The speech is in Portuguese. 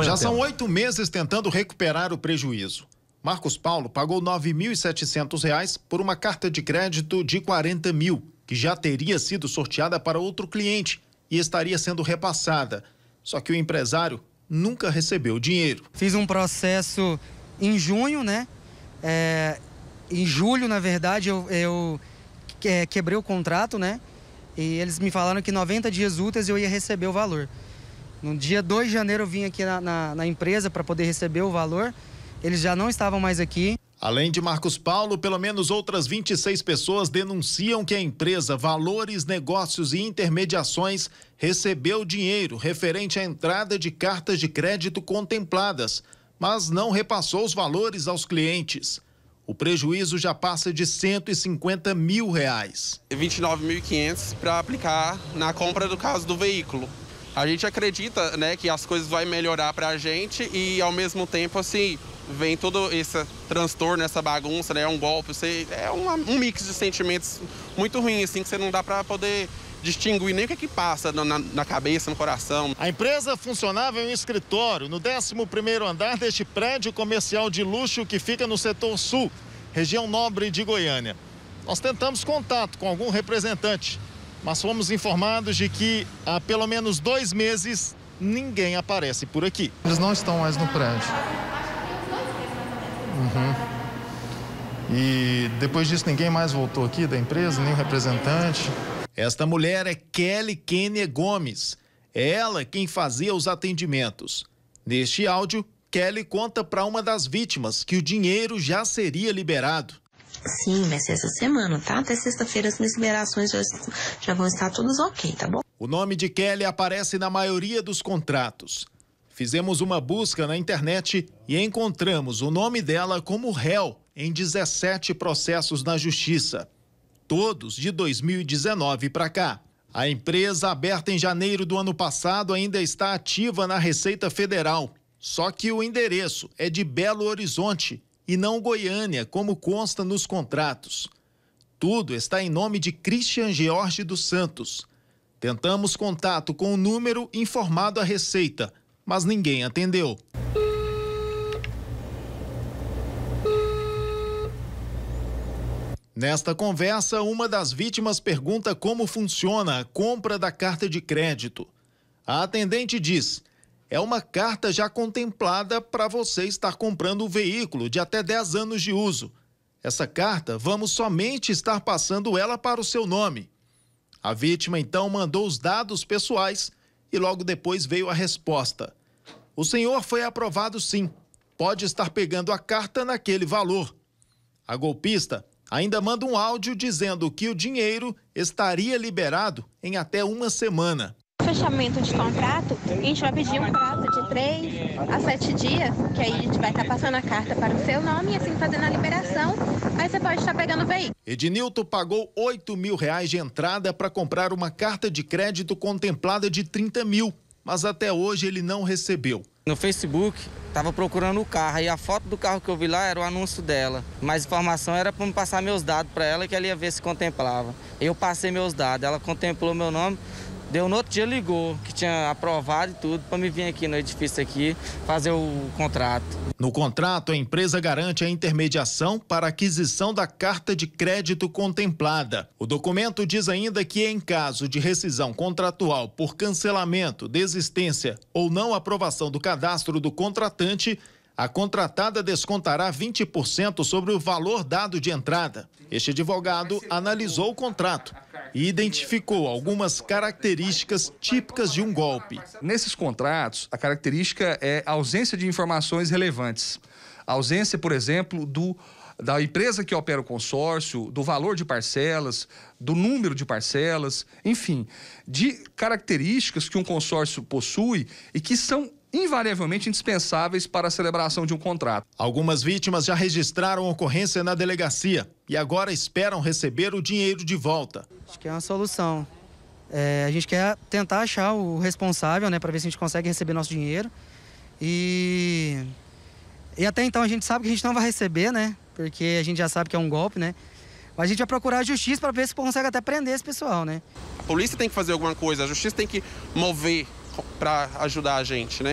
Põe Já são oito meses tentando recuperar o prejuízo. Marcos Paulo pagou R$ 9.700 por uma carta de crédito de 40 mil, que já teria sido sorteada para outro cliente e estaria sendo repassada. Só que o empresário nunca recebeu o dinheiro. Fiz um processo em junho, né? É, em julho, na verdade, eu, eu é, quebrei o contrato, né? E eles me falaram que 90 dias úteis eu ia receber o valor. No dia 2 de janeiro eu vim aqui na, na, na empresa para poder receber o valor. Eles já não estavam mais aqui. Além de Marcos Paulo, pelo menos outras 26 pessoas denunciam que a empresa Valores, Negócios e Intermediações recebeu dinheiro referente à entrada de cartas de crédito contempladas, mas não repassou os valores aos clientes. O prejuízo já passa de 150 mil reais. 29.500 para aplicar na compra do caso do veículo a gente acredita, né, que as coisas vão melhorar para a gente e ao mesmo tempo, assim, vem todo esse transtorno, essa bagunça, né, é um golpe, você, é uma, um mix de sentimentos muito ruim, assim, que você não dá para poder distinguir nem o que, é que passa na, na, cabeça, no coração. A empresa funcionava em um escritório no 11º andar deste prédio comercial de luxo que fica no setor sul, região nobre de Goiânia. Nós tentamos contato com algum representante, mas fomos informados de que há pelo menos dois meses ninguém aparece por aqui. Eles não estão mais no prédio. Uhum. E depois disso ninguém mais voltou aqui da empresa, nem representante. Esta mulher é Kelly Kenia Gomes. É ela quem fazia os atendimentos. Neste áudio, Kelly conta para uma das vítimas que o dinheiro já seria liberado. Sim, vai ser essa semana, tá? Até sexta-feira as minhas liberações já, já vão estar todas ok, tá bom? O nome de Kelly aparece na maioria dos contratos. Fizemos uma busca na internet e encontramos o nome dela como réu em 17 processos na justiça, todos de 2019 para cá. A empresa, aberta em janeiro do ano passado, ainda está ativa na Receita Federal. Só que o endereço é de Belo Horizonte e não Goiânia, como consta nos contratos. Tudo está em nome de Christian George dos Santos. Tentamos contato com o número informado à Receita, mas ninguém atendeu. Nesta conversa, uma das vítimas pergunta como funciona a compra da carta de crédito. A atendente diz é uma carta já contemplada para você estar comprando o um veículo de até 10 anos de uso. Essa carta, vamos somente estar passando ela para o seu nome. A vítima então mandou os dados pessoais e logo depois veio a resposta. O senhor foi aprovado sim. Pode estar pegando a carta naquele valor. A golpista ainda manda um áudio dizendo que o dinheiro estaria liberado em até uma semana fechamento de contrato, a gente vai pedir um prazo de 3 a 7 dias, que aí a gente vai estar tá passando a carta para o seu nome e assim fazendo a liberação, aí você pode estar tá pegando o veículo. Ednilton pagou 8 mil reais de entrada para comprar uma carta de crédito contemplada de 30 mil, mas até hoje ele não recebeu. No Facebook, estava procurando o carro e a foto do carro que eu vi lá era o anúncio dela. Mais informação era para me passar meus dados para ela que ela ia ver se contemplava. Eu passei meus dados, ela contemplou meu nome, Deu no outro dia, ligou, que tinha aprovado e tudo, para me vir aqui no edifício aqui fazer o contrato. No contrato, a empresa garante a intermediação para aquisição da carta de crédito contemplada. O documento diz ainda que, em caso de rescisão contratual por cancelamento, desistência ou não aprovação do cadastro do contratante, a contratada descontará 20% sobre o valor dado de entrada. Este advogado analisou o contrato e identificou algumas características típicas de um golpe. Nesses contratos, a característica é a ausência de informações relevantes. A ausência, por exemplo, do da empresa que opera o consórcio, do valor de parcelas, do número de parcelas, enfim, de características que um consórcio possui e que são invariavelmente indispensáveis para a celebração de um contrato. Algumas vítimas já registraram ocorrência na delegacia e agora esperam receber o dinheiro de volta. Acho que é uma solução. É, a gente quer tentar achar o responsável, né, para ver se a gente consegue receber nosso dinheiro. E e até então a gente sabe que a gente não vai receber, né? Porque a gente já sabe que é um golpe, né? Mas a gente vai procurar a justiça para ver se consegue até prender esse pessoal, né? A polícia tem que fazer alguma coisa, a justiça tem que mover para ajudar a gente, né?